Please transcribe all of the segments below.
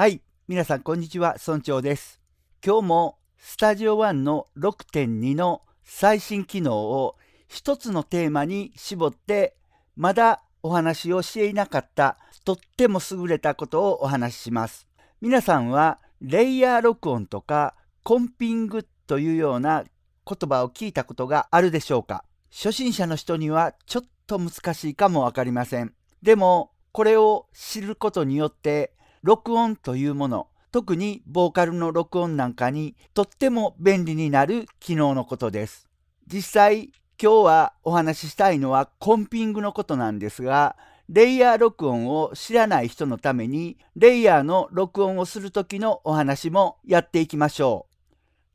はい、皆さんこんにちは、村長です。今日もスタジオンの6.2の最新機能を一つのテーマに絞ってまだお話をしていなかったとっても優れたことをお話しします。皆さんはレイヤー録音とかコンピングというような言葉を聞いたことがあるでしょうか初心者の人にはちょっと難しいかもわかりません。でもこれを知ることによって録音というもの、特にボーカルの録音なんかにとっても便利になる機能のことです。実際、今日はお話ししたいのはコンピングのことなんですが、レイヤー録音を知らない人のために、レイヤーの録音をする時のお話もやっていきましょう。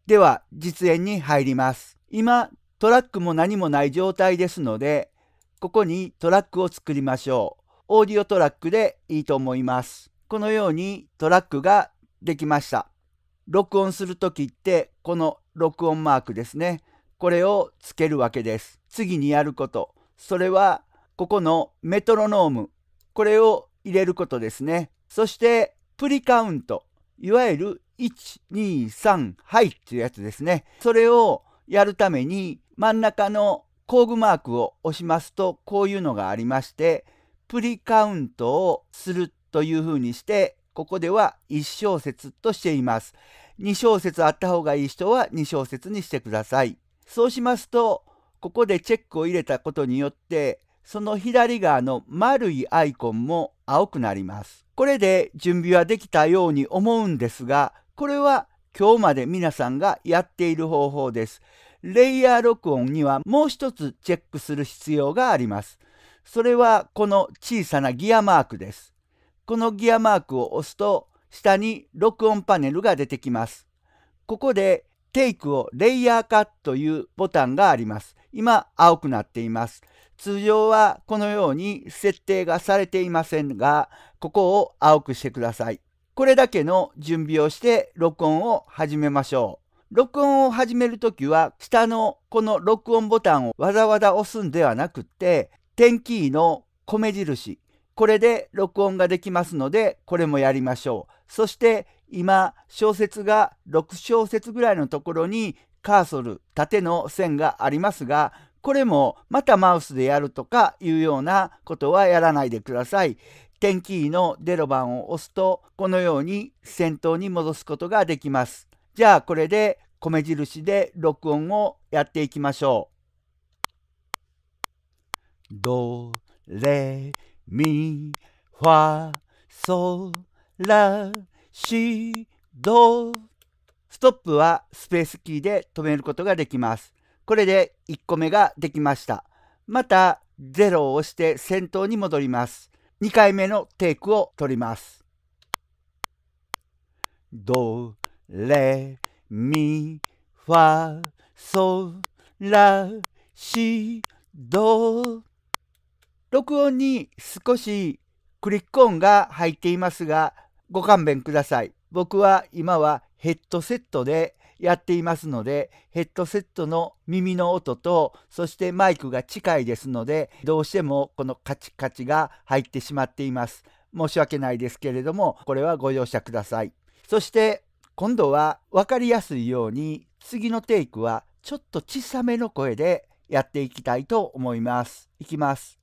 では、実演に入ります。今、トラックも何もない状態ですので、ここにトラックを作りましょう。オーディオトラックでいいと思います。このようにトラックができました。録音する時ってこの録音マークですね。これをつけるわけです。次にやること。それはここのメトロノーム。これを入れることですね。そしてプリカウント。いわゆる123はいっていうやつですね。それをやるために真ん中の工具マークを押しますとこういうのがありましてプリカウントをするというふうにして、ここでは1小節としています。2小節あった方がいい人は2小節にしてください。そうしますと、ここでチェックを入れたことによって、その左側の丸いアイコンも青くなります。これで準備はできたように思うんですが、これは今日まで皆さんがやっている方法です。レイヤー録音にはもう一つチェックする必要があります。それはこの小さなギアマークです。このギアマークを押すと下に録音パネルが出てきます。ここでテイクをレイヤー化というボタンがあります。今青くなっています。通常はこのように設定がされていませんが、ここを青くしてください。これだけの準備をして録音を始めましょう。録音を始めるときは、下のこの録音ボタンをわざわざ押すんではなくって、点キーの米印、これで録音ができますので、これもやりましょう。そして今、小説が6小節ぐらいのところにカーソル、縦の線がありますが、これもまたマウスでやるとかいうようなことはやらないでください。点キーのデロ番を押すと、このように先頭に戻すことができます。じゃあこれで米印で録音をやっていきましょう。ドレミファソラシドストップはスペースキーで止めることができます。これで1個目ができました。また0を押して先頭に戻ります。2回目のテイクを取ります。ドレミファソラシド録音に少しクリック音が入っていますが、ご勘弁ください。僕は今はヘッドセットでやっていますので、ヘッドセットの耳の音と、そしてマイクが近いですので、どうしてもこのカチカチが入ってしまっています。申し訳ないですけれども、これはご容赦ください。そして、今度は分かりやすいように、次のテイクはちょっと小さめの声でやっていきたいと思います。いきます。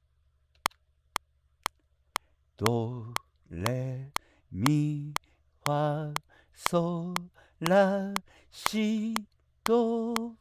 ドレミファソラシドこ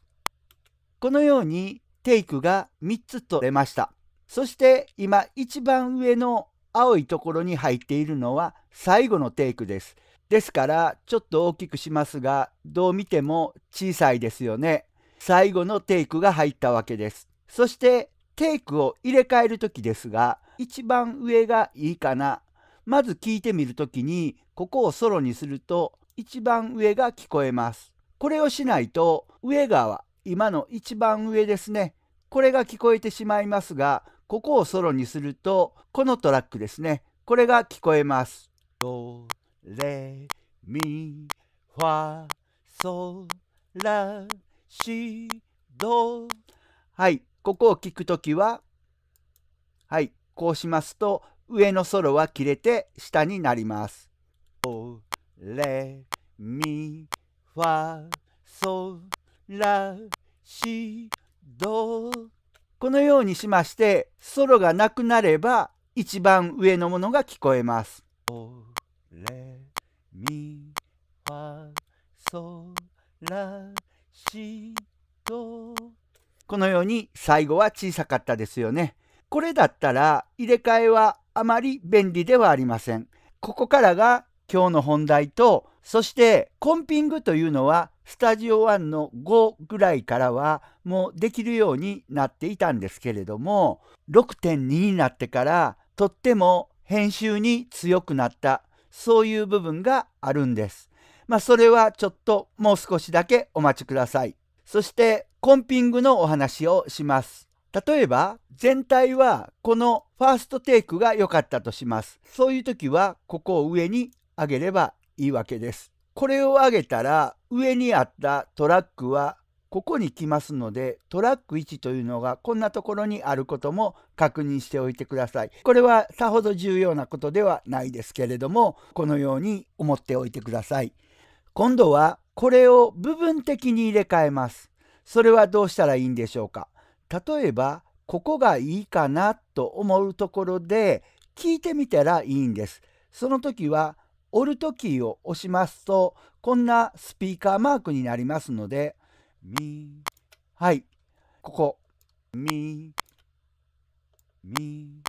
のようにテイクが3つ取れましたそして今一番上の青いところに入っているのは最後のテイクですですからちょっと大きくしますがどう見ても小さいですよね最後のテイクが入ったわけですそしてテイクを入れ替える時ですが一番上がいいかな。まず聞いてみるときに、ここをソロにすると、一番上が聞こえます。これをしないと、上側、今の一番上ですね。これが聞こえてしまいますが、ここをソロにすると、このトラックですね。これが聞こえます。ド、レ、ミ、ファ、ソ、ラ、シ、ド。はい、ここを聞くときは、はい、こうしますと上のソロは切れて下になります。ドレミファソラシドこのようにしましてソロがなくなれば一番上のものが聞こえます。ドレミファソラシドこのように最後は小さかったですよね。これだったら入れ替えはあまり便利ではありません。ここからが今日の本題と、そしてコンピングというのはスタジオ1の5ぐらいからはもうできるようになっていたんですけれども、6.2になってからとっても編集に強くなった、そういう部分があるんです。まあそれはちょっともう少しだけお待ちください。そしてコンピングのお話をします。例えば、全体はこのファーストテイクが良かったとします。そういう時は、ここを上に上げればいいわけです。これを上げたら、上にあったトラックはここに来ますのでトラック1というのがこんなところにあることも確認しておいてください。これはさほど重要なことではないですけれどもこのように思っておいてください。今度はこれを部分的に入れ替えます。それはどうしたらいいんでしょうか例えばここがいいかなと思うところで聞いてみたらいいんです。その時はオルトキーを押しますとこんなスピーカーマークになりますのでみはいここみみ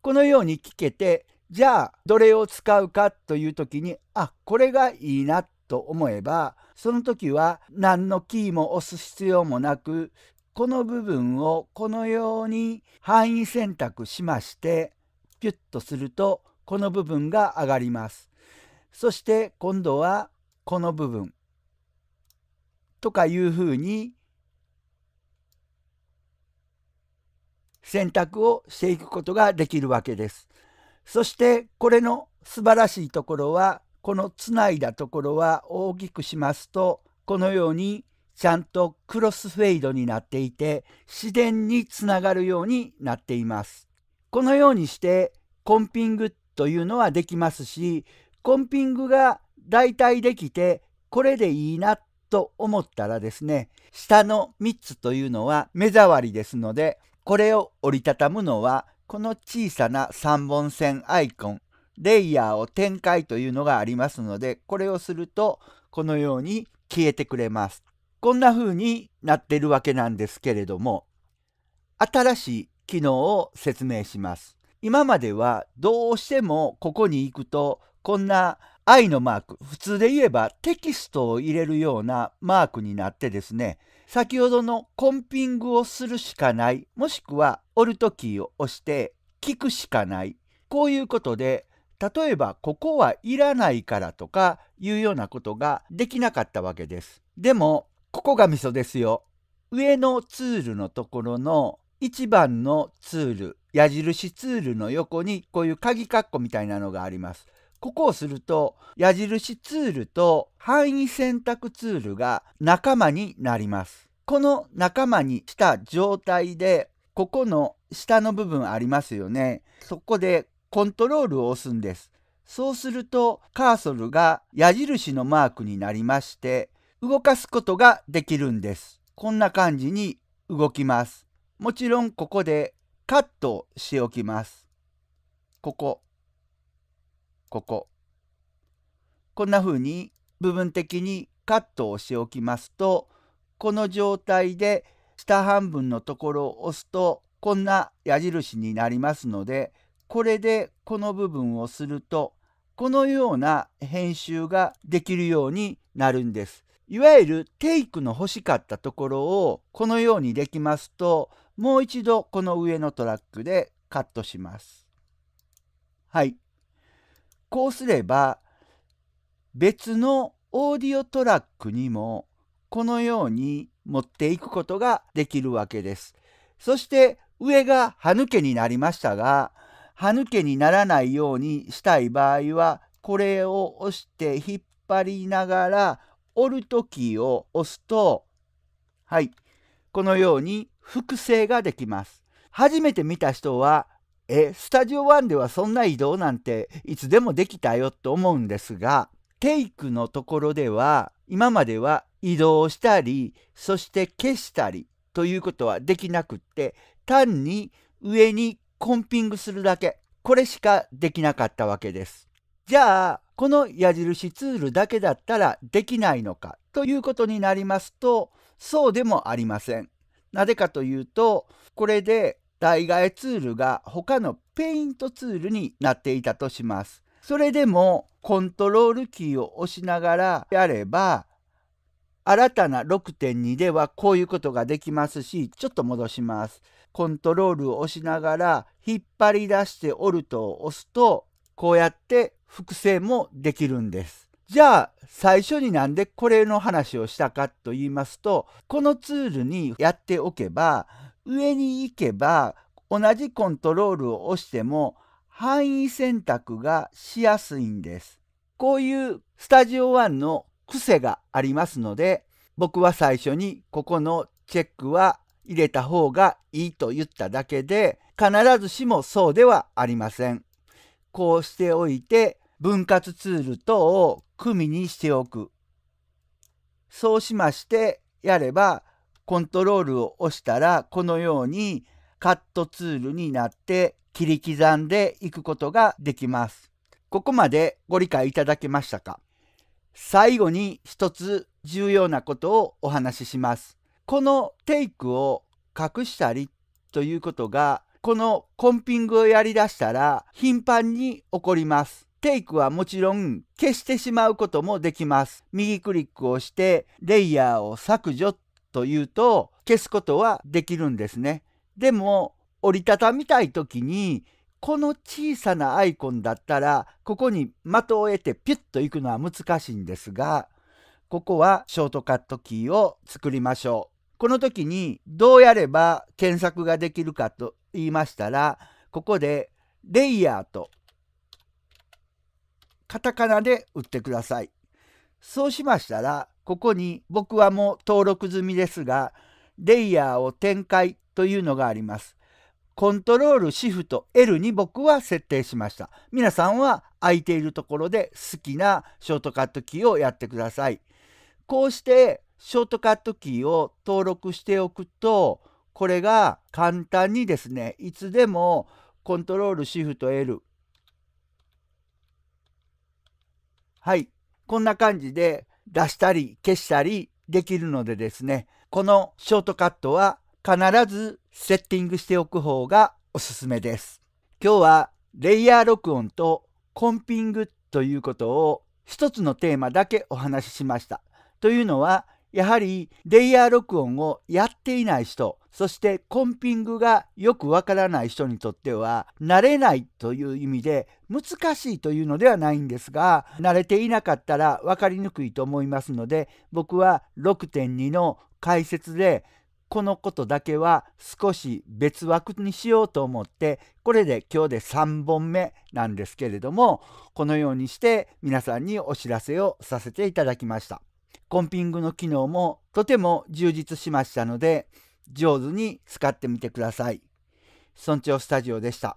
このように聞けてじゃあどれを使うかという時にあこれがいいなと思えばその時は何のキーも押す必要もなくこの部分をこのように範囲選択しましてピュッとするとこの部分が上がります。そして今度はこの部分とかいうふうに選択をしていくことができるわけです。そしてこれの素晴らしいところはこのつないだところは大きくしますとこのようにちゃんとクロスフェードになっていて自然につながるようになっています。このようにしてコンピングというのはできますしコンピングが大体できてこれでいいなと思ったらですね下の3つというのは目障りですのでこれを折りたたむのはこの小さな3本線アイコンレイヤーを展開というのがありますのでこれをするとこのように消えてくれます。こんな風になってるわけなんですけれども、新しい機能を説明します。今まではどうしてもここに行くとこんな愛のマーク、普通で言えばテキストを入れるようなマークになってですね、先ほどのコンピングをするしかない、もしくはオルトキーを押して聞くしかない、こういうことで、例えばここはいらないからとかいうようなことができなかったわけです。でもここがミソですよ。上のツールのところの1番のツール、矢印ツールの横にこういう鍵括弧みたいなのがあります。ここをすると矢印ツールと範囲選択ツールが仲間になります。この仲間にした状態でここの下の部分ありますよね。そこでコントロールを押すんです。そうするとカーソルが矢印のマークになりまして動かすことができるんです。こんな感じに動きます。もちろんここでカットしておきます。ここ、ここ。こんな風に部分的にカットをしておきますと、この状態で下半分のところを押すとこんな矢印になりますので、これでこの部分をするとこのような編集ができるようになるんです。いわゆるテイクの欲しかったところをこのようにできますともう一度この上のトラックでカットします。はい。こうすれば別のオーディオトラックにもこのように持っていくことができるわけです。そして上が歯抜けになりましたが歯抜けにならないようにしたい場合はこれを押して引っ張りながらオルトキーを押すと、はい、このように複製ができます。初めて見た人は、え、スタジオ1ではそんな移動なんていつでもできたよと思うんですが、テイクのところでは、今までは移動したり、そして消したりということはできなくって、単に上にコンピングするだけ、これしかできなかったわけです。じゃあ、この矢印ツールだけだったらできないのかということになりますとそうでもありません。なぜかというとこれで代替えツールが他のペイントツールになっていたとします。それでもコントロールキーを押しながらやれば新たな6.2ではこういうことができますしちょっと戻します。コントロールを押しながら引っ張り出してオルトを押すとこうやって複製もできるんです。じゃあ最初になんでこれの話をしたかと言いますとこのツールにやっておけば上に行けば同じコントロールを押しても範囲選択がしやすいんです。こういうスタジオ1の癖がありますので僕は最初にここのチェックは入れた方がいいと言っただけで必ずしもそうではありません。こうしておいて分割ツール等を組にしておく。そうしましてやればコントロールを押したらこのようにカットツールになって切り刻んでいくことができます。ここまでご理解いただけましたか最後に一つ重要なことをお話しします。このテイクを隠したりということがこのコンピングをやりだしたら頻繁に起こります。テイクはもちろん消してしまうこともできます。右クリックをしてレイヤーを削除というと消すことはできるんですね。でも折りたたみたい時にこの小さなアイコンだったらここに的を得てピュッといくのは難しいんですがここはショートカットキーを作りましょう。この時にどうやれば検索ができるかと言いましたらここでレイヤーとカタカナで打ってください。そうしましたら、ここに僕はもう登録済みですが、レイヤーを展開というのがあります。コントロールシフト L に僕は設定しました。皆さんは空いているところで好きなショートカットキーをやってください。こうしてショートカットキーを登録しておくと、これが簡単にですね、いつでもコントロールシフト L はい。こんな感じで出したり消したりできるのでですね、このショートカットは必ずセッティングしておく方がおすすめです。今日はレイヤー録音とコンピングということを一つのテーマだけお話ししました。というのはやはりレイヤー録音をやっていない人そしてコンピングがよくわからない人にとっては慣れないという意味で難しいというのではないんですが慣れていなかったら分かりにくいと思いますので僕は6.2の解説でこのことだけは少し別枠にしようと思ってこれで今日で3本目なんですけれどもこのようにして皆さんにお知らせをさせていただきました。コンピングの機能もとても充実しましたので、上手に使ってみてください。村長スタジオでした。